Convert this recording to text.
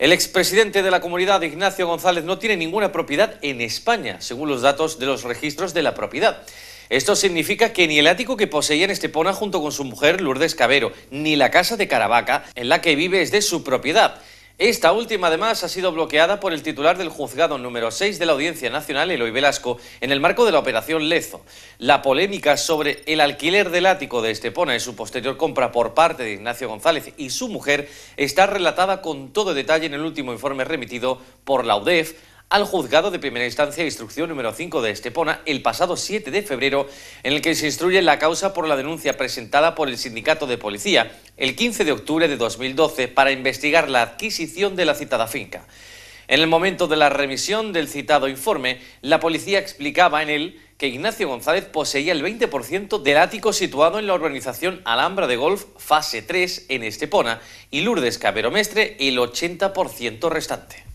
El expresidente de la comunidad, Ignacio González, no tiene ninguna propiedad en España, según los datos de los registros de la propiedad. Esto significa que ni el ático que poseía en Estepona junto con su mujer Lourdes Cabero, ni la casa de Caravaca en la que vive es de su propiedad. Esta última, además, ha sido bloqueada por el titular del juzgado número 6 de la Audiencia Nacional, Eloy Velasco, en el marco de la operación Lezo. La polémica sobre el alquiler del ático de Estepona y su posterior compra por parte de Ignacio González y su mujer está relatada con todo detalle en el último informe remitido por la UDEF al juzgado de primera instancia de instrucción número 5 de Estepona el pasado 7 de febrero, en el que se instruye la causa por la denuncia presentada por el sindicato de policía el 15 de octubre de 2012 para investigar la adquisición de la citada finca. En el momento de la remisión del citado informe, la policía explicaba en él que Ignacio González poseía el 20% del ático situado en la urbanización Alhambra de Golf Fase 3 en Estepona y Lourdes Cabero el 80% restante.